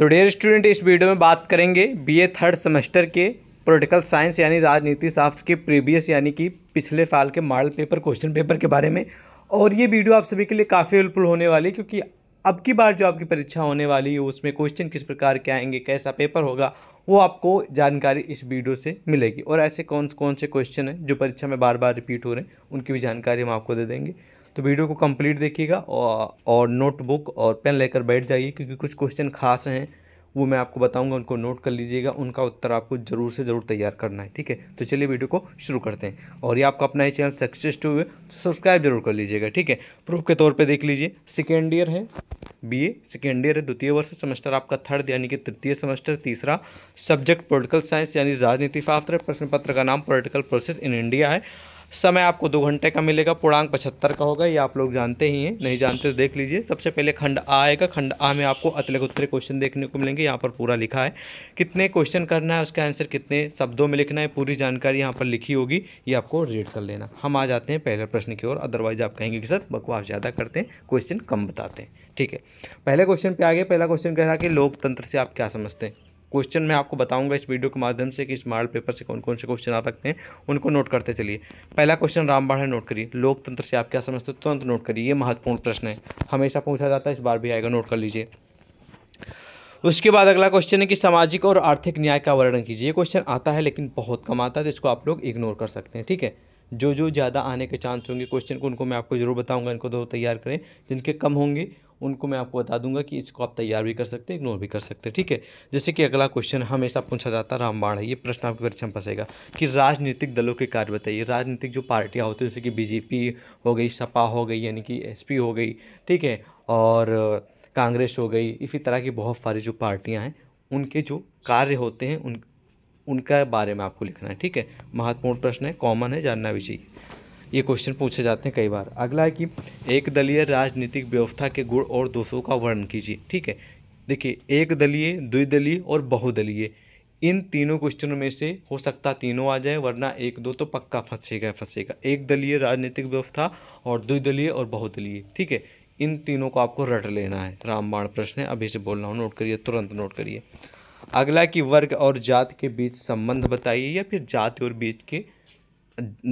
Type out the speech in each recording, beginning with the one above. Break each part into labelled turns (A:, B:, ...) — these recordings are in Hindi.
A: तो डेयर स्टूडेंट इस वीडियो में बात करेंगे बीए थर्ड सेमेस्टर के पॉलिटिकल साइंस यानी राजनीति शास्त्र के प्रीवियस यानी कि पिछले साल के मॉडल पेपर क्वेश्चन पेपर के बारे में और ये वीडियो आप सभी के लिए काफ़ी हेल्पफुल होने वाली क्योंकि अब की बार जो आपकी परीक्षा होने वाली है उसमें क्वेश्चन किस प्रकार के आएंगे कैसा पेपर होगा वो आपको जानकारी इस वीडियो से मिलेगी और ऐसे कौन कौन से क्वेश्चन हैं जो परीक्षा में बार बार रिपीट हो रहे हैं उनकी भी जानकारी हम आपको दे देंगे तो वीडियो को कंप्लीट देखिएगा और, नोटबुक और पेन लेकर बैठ जाइए क्योंकि कुछ क्वेश्चन खास हैं वो मैं आपको बताऊंगा उनको नोट कर लीजिएगा उनका उत्तर आपको ज़रूर से ज़रूर तैयार करना है ठीक है तो चलिए वीडियो को शुरू करते हैं और ये आपका अपना ही चैनल सक्सेस टू हुए तो सब्सक्राइब जरूर कर लीजिएगा ठीक है प्रूफ के तौर पे देख लीजिए सेकेंड ईयर है बी ए सेकेंड ईयर है द्वितीय वर्ष सेमेस्टर आपका थर्ड यानी कि तृतीय सेमेस्टर तीसरा सब्जेक्ट पोलिटिकल साइंस यानी राजनीति शास्त्र प्रश्न पत्र का नाम पोलिटिकल प्रोसेस इन इंडिया है समय आपको दो घंटे का मिलेगा पूर्णांक पचहत्तर का होगा ये आप लोग जानते ही हैं नहीं जानते तो देख लीजिए सबसे पहले खंड आ आएगा खंड आ में आपको अतलग उत्तरे क्वेश्चन देखने को मिलेंगे यहाँ पर पूरा लिखा है कितने क्वेश्चन करना है उसका आंसर कितने शब्दों में लिखना है पूरी जानकारी यहाँ पर लिखी होगी ये आपको रीड कर लेना हम आ जाते हैं पहले प्रश्न की ओर अदरवाइज आप कहेंगे कि सर बकवास ज़्यादा करते हैं क्वेश्चन कम बताते हैं ठीक है पहले क्वेश्चन पे आ गया पहला क्वेश्चन कह रहा है कि लोकतंत्र से आप क्या समझते हैं क्वेश्चन मैं आपको बताऊंगा इस वीडियो के माध्यम से कि इस मॉडल पेपर से कौन कौन से क्वेश्चन आ सकते हैं उनको नोट करते चलिए पहला क्वेश्चन रामबाण है नोट करिए लोकतंत्र से आप क्या समझते हो तुरंत नोट करिए ये महत्वपूर्ण प्रश्न है हमेशा पूछा जाता है इस बार भी आएगा नोट कर लीजिए उसके बाद अगला क्वेश्चन है कि सामाजिक और आर्थिक न्याय का वर्णन कीजिए ये क्वेश्चन आता है लेकिन बहुत कम आता है तो इसको आप लोग इग्नोर कर सकते हैं ठीक है जो जो ज़्यादा आने के चांस होंगे क्वेश्चन को उनको मैं आपको ज़रूर बताऊंगा इनको दो तो तैयार करें जिनके कम होंगे उनको मैं आपको बता दूंगा कि इसको आप तैयार भी कर सकते हैं इग्नोर भी कर सकते हैं ठीक है जैसे कि अगला क्वेश्चन हमेशा पूछा जाता है रामबाण है ये प्रश्न आपके परीक्षा में फंसेगा कि राजनीतिक दलों के कार्य बताइए राजनीतिक जो पार्टियाँ होती हैं जैसे कि बीजेपी हो गई सपा हो गई यानी कि एस हो गई ठीक है और कांग्रेस हो गई इसी तरह की बहुत सारी जो पार्टियाँ हैं उनके जो कार्य होते हैं उन उनका बारे में आपको लिखना है ठीक है महत्वपूर्ण प्रश्न है कॉमन है जानना भी चाहिए ये क्वेश्चन पूछे जाते हैं कई बार अगला है कि एक दलीय राजनीतिक व्यवस्था के गुण और दोषों का वर्णन कीजिए ठीक है देखिए एक दलीय द्विदलीय और बहुदलीय इन तीनों क्वेश्चनों में से हो सकता तीनों आ जाए वरना एक दो तो पक्का फंसेगा फंसेगा एक दलीय राजनीतिक व्यवस्था और द्विदलीय और बहुदलीय ठीक है इन तीनों को आपको रट लेना है रामबाण प्रश्न है अभी से बोल रहा हूँ नोट करिए तुरंत नोट करिए अगला कि वर्ग और जाति के बीच संबंध बताइए या फिर जाति और बीच के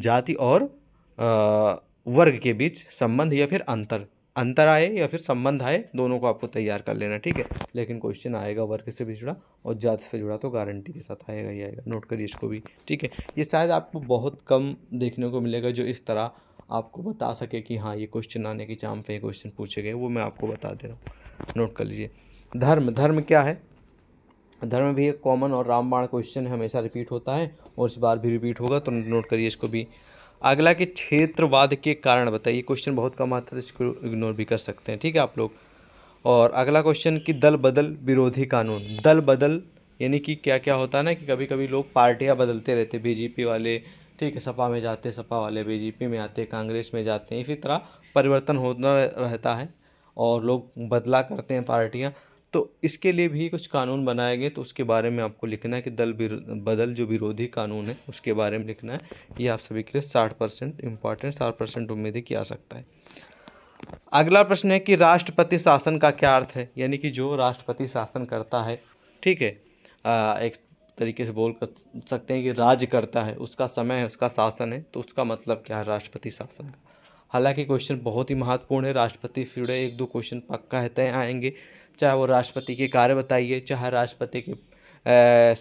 A: जाति और वर्ग के बीच संबंध या फिर अंतर अंतर आए या फिर संबंध आए दोनों को आपको तैयार कर लेना ठीक है लेकिन क्वेश्चन आएगा वर्ग से भी जुड़ा और जात से जुड़ा तो गारंटी के साथ आएगा ही आएगा नोट करिए इसको भी ठीक है ये शायद आपको बहुत कम देखने को मिलेगा जो इस तरह आपको बता सके कि हाँ ये क्वेश्चन आने की चाम पे ये क्वेश्चन पूछे गए वो मैं आपको बता दे रहा हूँ नोट कर लीजिए धर्म धर्म क्या है धर्म भी एक कॉमन और रामबाण क्वेश्चन हमेशा रिपीट होता है और इस बार भी रिपीट होगा तो नोट करिए इसको भी अगला कि क्षेत्रवाद के कारण बताइए क्वेश्चन बहुत कम आता है तो इसको इग्नोर भी कर सकते हैं ठीक है आप लोग और अगला क्वेश्चन कि दल बदल विरोधी कानून दल बदल यानी कि क्या क्या होता है ना कि कभी कभी लोग पार्टियाँ बदलते रहते बीजेपी वाले ठीक है सपा में जाते सपा वाले बीजेपी में आते कांग्रेस में जाते हैं इसी तरह परिवर्तन होता रहता है और लोग बदला करते हैं पार्टियाँ तो इसके लिए भी कुछ कानून बनाए गए तो उसके बारे में आपको लिखना है कि दल बदल जो विरोधी कानून है उसके बारे में लिखना है ये आप सभी के लिए साठ परसेंट इम्पॉर्टेंट साठ परसेंट उम्मीद है कि आ सकता है अगला प्रश्न है कि राष्ट्रपति शासन का क्या अर्थ है यानी कि जो राष्ट्रपति शासन करता है ठीक है आ, एक तरीके से बोल कर सकते हैं कि राज करता है उसका समय है उसका शासन है तो उसका मतलब क्या है राष्ट्रपति शासन का हालांकि क्वेश्चन बहुत ही महत्वपूर्ण है राष्ट्रपति फिर एक दो क्वेश्चन पक्का है तय आएंगे चाहे वो राष्ट्रपति के कार्य बताइए चाहे राष्ट्रपति की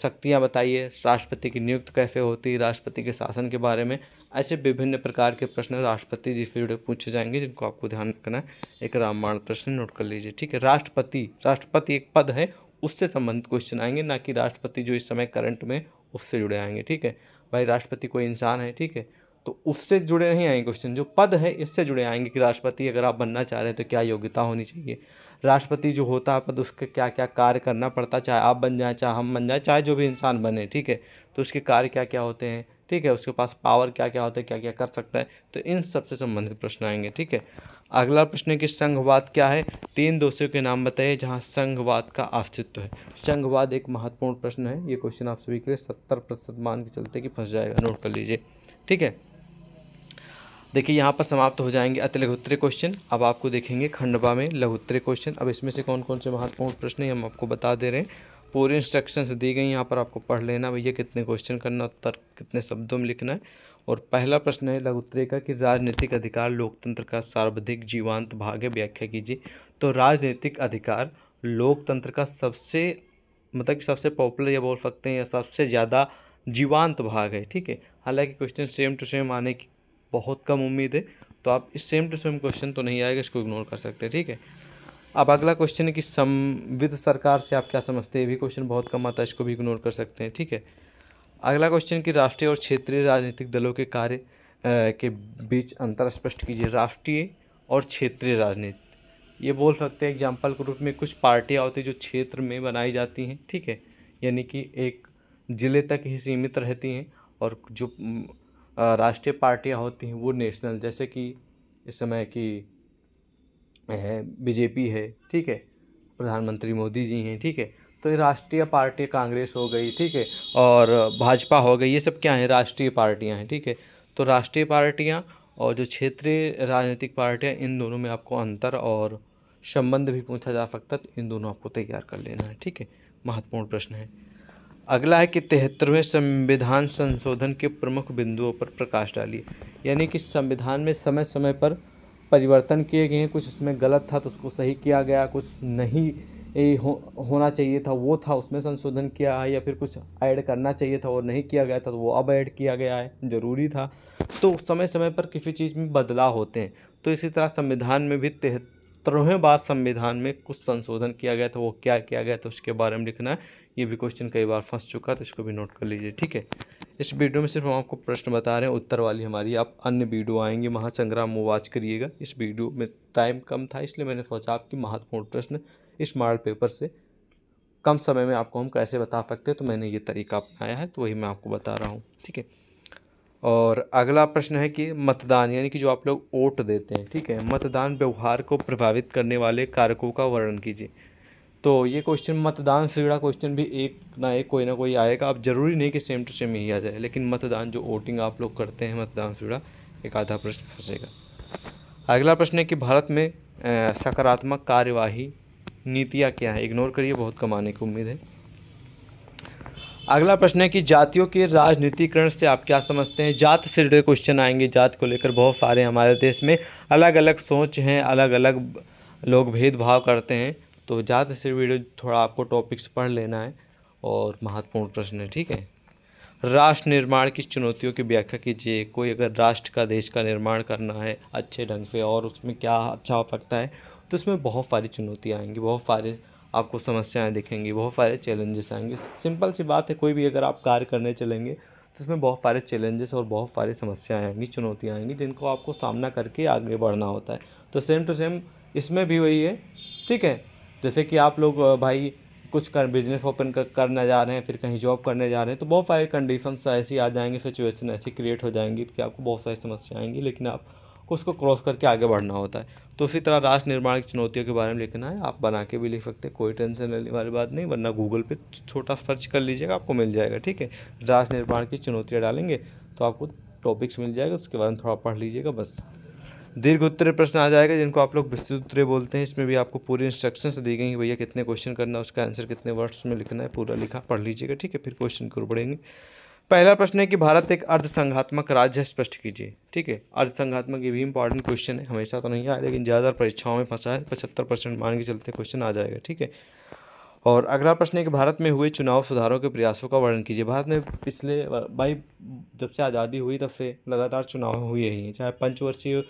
A: शक्तियाँ बताइए राष्ट्रपति की नियुक्त कैसे होती है राष्ट्रपति के शासन के बारे में ऐसे विभिन्न प्रकार के प्रश्न राष्ट्रपति जी से जुड़े पूछे जाएंगे जिनको आपको ध्यान रखना है एक रामायण प्रश्न नोट कर लीजिए ठीक है राष्ट्रपति राष्ट्रपति एक पद है उससे संबंधित क्वेश्चन आएंगे ना कि राष्ट्रपति जो इस समय करंट में उससे जुड़े आएंगे ठीक है भाई राष्ट्रपति कोई इंसान है ठीक है तो उससे जुड़े नहीं आएंगे क्वेश्चन जो पद है इससे जुड़े आएंगे कि राष्ट्रपति अगर आप बनना चाह रहे हैं तो क्या योग्यता होनी चाहिए राष्ट्रपति जो होता है पद उसके क्या क्या कार्य करना पड़ता है चाहे आप बन जाए चाहे हम बन जाए चाहे जो भी इंसान बने ठीक है तो उसके कार्य क्या क्या होते हैं ठीक है उसके पास पावर क्या क्या होता है क्या क्या कर सकता है तो इन सबसे संबंधित प्रश्न आएंगे ठीक है अगला प्रश्न है कि संघवाद क्या है तीन दोषियों के नाम बताइए जहाँ संघवाद का अस्तित्व है संघवाद एक महत्वपूर्ण प्रश्न है ये क्वेश्चन आप सभी के लिए सत्तर प्रतिशत मान के चलते कि फंस जाएगा नोट कर लीजिए ठीक है देखिए यहाँ पर समाप्त हो जाएंगे अति अतिलघुत्तरीय क्वेश्चन अब आपको देखेंगे खंडवा में लघुत्तरीय क्वेश्चन अब इसमें से कौन कौन से महत्वपूर्ण प्रश्न हम आपको बता दे रहे हैं पूरी इंस्ट्रक्शंस दी गई यहाँ पर आपको पढ़ लेना भैया कितने क्वेश्चन करना उत्तर कितने शब्दों में लिखना है और पहला प्रश्न है लघुत्तरीय का कि राजनीतिक अधिकार लोकतंत्र का सर्वाधिक जीवांत भाग है व्याख्या कीजिए तो राजनीतिक अधिकार लोकतंत्र का सबसे मतलब कि सबसे पॉपुलर या बोल सकते हैं या सबसे ज़्यादा जीवांत भाग है ठीक है हालांकि क्वेश्चन सेम टू सेम आने की बहुत कम उम्मीद है तो आप इस सेम टू सेम क्वेश्चन तो नहीं आएगा इसको इग्नोर कर सकते ठीक है अब अगला क्वेश्चन है कि संविध सरकार से आप क्या समझते हैं ये भी क्वेश्चन बहुत कम आता है इसको भी इग्नोर कर सकते हैं ठीक है अगला क्वेश्चन कि राष्ट्रीय और क्षेत्रीय राजनीतिक दलों के कार्य के बीच अंतर स्पष्ट कीजिए राष्ट्रीय और क्षेत्रीय राजनीति ये बोल सकते हैं एग्जाम्पल के रूप में कुछ पार्टियाँ होती हैं जो क्षेत्र में बनाई जाती हैं ठीक है यानी कि एक ज़िले तक ही सीमित रहती हैं और जो राष्ट्रीय पार्टियाँ होती हैं वो नेशनल जैसे कि इस समय की है बीजेपी है ठीक है प्रधानमंत्री मोदी जी हैं ठीक है तो ये राष्ट्रीय पार्टी कांग्रेस हो गई ठीक है और भाजपा हो गई ये सब क्या है राष्ट्रीय पार्टियाँ हैं ठीक है तो राष्ट्रीय पार्टियाँ और जो क्षेत्रीय राजनीतिक पार्टियाँ इन दोनों में आपको अंतर और संबंध भी पूछा जा सकता है तो इन दोनों आपको तैयार कर लेना है ठीक है महत्वपूर्ण प्रश्न है अगला है कि तिहत्तरवें संविधान संशोधन के प्रमुख बिंदुओं पर प्रकाश डालिए यानी कि संविधान में समय समय पर परिवर्तन किए गए हैं कुछ इसमें गलत था तो उसको सही किया गया कुछ नहीं हो, होना चाहिए था वो था उसमें संशोधन किया है या फिर कुछ ऐड करना चाहिए था और नहीं किया गया था तो वो अब ऐड किया गया है ज़रूरी था तो समय समय पर किसी चीज़ में बदलाव होते हैं तो इसी तरह संविधान में भी तिहत्तरवें बार संविधान में कुछ संशोधन किया गया था वो क्या किया गया था उसके बारे में लिखना है ये भी क्वेश्चन कई बार फंस चुका है तो इसको भी नोट कर लीजिए ठीक है इस वीडियो में सिर्फ हम आपको प्रश्न बता रहे हैं उत्तर वाली हमारी आप अन्य वीडियो आएंगे महासंग्राम वो वाच करिएगा इस वीडियो में टाइम कम था इसलिए मैंने सोचा आपकी महत्वपूर्ण प्रश्न इस मॉडल पेपर से कम समय में आपको हम कैसे बता सकते हैं तो मैंने ये तरीका अपनाया है तो वही मैं आपको बता रहा हूँ ठीक है और अगला प्रश्न है कि मतदान यानी कि जो आप लोग वोट देते हैं ठीक है मतदान व्यवहार को प्रभावित करने वाले कारकों का वर्णन कीजिए तो ये क्वेश्चन मतदान से जुड़ा क्वेश्चन भी एक ना एक कोई ना कोई आएगा अब ज़रूरी नहीं कि सेम टू सेम ही आ जाए लेकिन मतदान जो वोटिंग आप लोग करते हैं मतदान से जुड़ा एक आधा प्रश्न फंसेगा अगला प्रश्न है कि भारत में सकारात्मक कार्यवाही नीतियाँ क्या हैं इग्नोर करिए बहुत कमाने की उम्मीद है अगला प्रश्न है कि जातियों के राजनीतिकरण से आप क्या समझते हैं जात से जुड़े क्वेश्चन आएंगे जात को लेकर बहुत सारे हमारे देश में अलग अलग सोच हैं अलग अलग लोग भेदभाव करते हैं तो ज़्यादा से वीडियो थोड़ा आपको टॉपिक्स पढ़ लेना है और महत्वपूर्ण प्रश्न है ठीक है राष्ट्र निर्माण की चुनौतियों की व्याख्या कीजिए कोई अगर राष्ट्र का देश का निर्माण करना है अच्छे ढंग से और उसमें क्या अच्छा हो सकता है तो इसमें बहुत सारी चुनौतियाँ आएंगी बहुत सारे आपको समस्याएं दिखेंगी बहुत सारे चैलेंजेस आएंगे सिंपल सी बात है कोई भी अगर आप कार्य करने चलेंगे तो उसमें बहुत सारे चैलेंजेस और बहुत सारी समस्याएं आएंगी चुनौतियाँ आएंगी जिनको आपको सामना करके आगे बढ़ना होता है तो सेम टू सेम इसमें भी वही है ठीक है जैसे कि आप लोग भाई कुछ कर बिजनेस ओपन कर, करने जा रहे हैं फिर कहीं जॉब करने जा रहे हैं तो बहुत सारे कंडीशन ऐसी आ जाएंगी सिचुएशन ऐसी क्रिएट हो जाएंगी कि आपको बहुत सारी समस्याएँ आएंगी लेकिन आप उसको क्रॉस करके आगे बढ़ना होता है तो उसी तरह राष्ट्र निर्माण की चुनौतियों के बारे में लिखना है आप बना के भी लिख सकते हैं कोई टेंशन लेने वाली बात नहीं वरना गूगल पे छोटा सर्च कर लीजिएगा आपको मिल जाएगा ठीक है राष्ट्र निर्माण की चुनौतियाँ डालेंगे तो आपको टॉपिक्स मिल जाएगा उसके बारे में थोड़ा पढ़ लीजिएगा बस दीर्घ उत्तर प्रश्न आ जाएगा जिनको आप लोग विस्तृत उत्तर बोलते हैं इसमें भी आपको पूरी इंस्ट्रक्शंस दी गई हैं भैया कितने क्वेश्चन करना है उसका आंसर कितने वर्ड्स में लिखना है पूरा लिखा पढ़ लीजिएगा ठीक है फिर क्वेश्चन को बढ़ेंगे पहला प्रश्न है कि भारत एक अर्धसंघात्मक राज्य है स्पष्ट कीजिए ठीक है अर्धसंघात्मक ये भी इंपॉर्टेंट क्वेश्चन है हमेशा तो नहीं आया लेकिन ज़्यादातर परीक्षाओं में फंसा है पचहत्तर परसेंट मान के चलते क्वेश्चन आ जाएगा ठीक है और अगला प्रश्न है कि भारत में हुए चुनाव सुधारों के प्रयासों का वर्णन कीजिए भारत में पिछले भाई जब से आज़ादी हुई तब से लगातार चुनाव हुए ही हैं चाहे पंचवर्षीय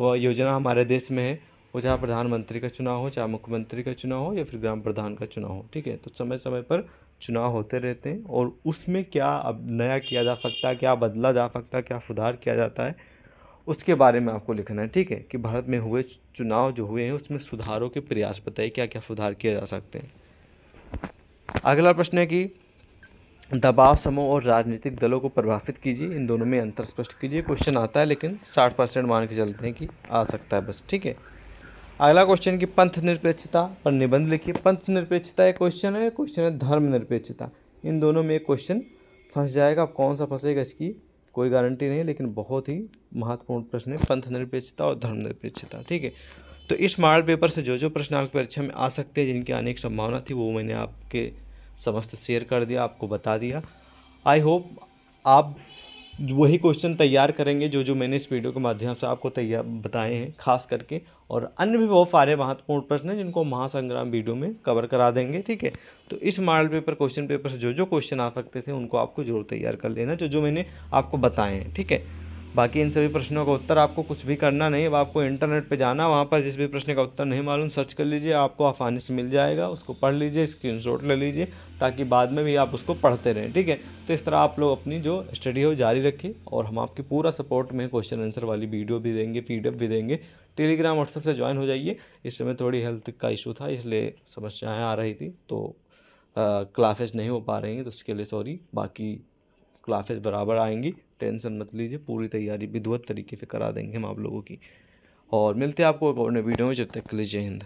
A: वह योजना हमारे देश में है वो चाहे प्रधानमंत्री का चुनाव हो चाहे मुख्यमंत्री का चुनाव हो या फिर ग्राम प्रधान का चुनाव हो ठीक है तो समय समय पर चुनाव होते रहते हैं और उसमें क्या अब नया किया जा सकता है क्या बदला जा सकता है क्या सुधार किया जाता है उसके बारे में आपको लिखना है ठीक है कि भारत में हुए चुनाव जो हुए हैं उसमें सुधारों के प्रयास बताइए क्या क्या सुधार किए जा सकते हैं अगला प्रश्न है कि दबाव समूह और राजनीतिक दलों को प्रभावित कीजिए इन दोनों में अंतर स्पष्ट कीजिए क्वेश्चन आता है लेकिन साठ परसेंट मान के चलते हैं कि आ सकता है बस ठीक है अगला क्वेश्चन की पंथ निरपेक्षता पर निबंध लिखिए पंथ निरपेक्षता एक क्वेश्चन है क्वेश्चन है धर्म निरपेक्षता इन दोनों में एक क्वेश्चन फंस जाएगा अब कौन सा फंसेगा इसकी कोई गारंटी नहीं लेकिन बहुत ही महत्वपूर्ण प्रश्न है पंथ निरपेक्षता और धर्म निरपेक्षता ठीक है तो इस मार्ड पेपर से जो जो प्रश्न आपकी परीक्षा में आ सकते हैं जिनकी आने की संभावना थी वो मैंने आपके समस्त शेयर कर दिया आपको बता दिया आई होप आप वही क्वेश्चन तैयार करेंगे जो जो मैंने इस वीडियो के माध्यम से आपको तैयार बताए हैं खास करके और अन्य भी बहुत सारे महत्वपूर्ण प्रश्न हैं जिनको महासंग्राम वीडियो में कवर करा देंगे ठीक है तो इस मॉडल पेपर क्वेश्चन पेपर से जो जो क्वेश्चन आ सकते थे उनको आपको जरूर तैयार कर लेना जो जो मैंने आपको बताए हैं ठीक है बाकी इन सभी प्रश्नों का उत्तर आपको कुछ भी करना नहीं अब आपको इंटरनेट पे जाना वहाँ पर जिस भी प्रश्न का उत्तर नहीं मालूम सर्च कर लीजिए आपको आसानी से मिल जाएगा उसको पढ़ लीजिए स्क्रीनशॉट ले लीजिए ताकि बाद में भी आप उसको पढ़ते रहें ठीक है तो इस तरह आप लोग अपनी जो स्टडी हो जारी रखें और हम आपकी पूरा सपोर्ट में क्वेश्चन आंसर वाली वीडियो भी देंगे पीडीएफ भी देंगे टेलीग्राम व्हाट्सएप से ज्वाइन हो जाइए इस समय थोड़ी हेल्थ का इशू था इसलिए समस्याएँ आ रही थी तो क्लासेस नहीं हो पा रही हैं तो उसके लिए सॉरी बाकी क्लासेस बराबर आएंगी टेंशन मत लीजिए पूरी तैयारी विधिवत तरीके से करा देंगे हम आप लोगों की और मिलते हैं आपको एक और नए वीडियो में जब तक के लिए जय हिंद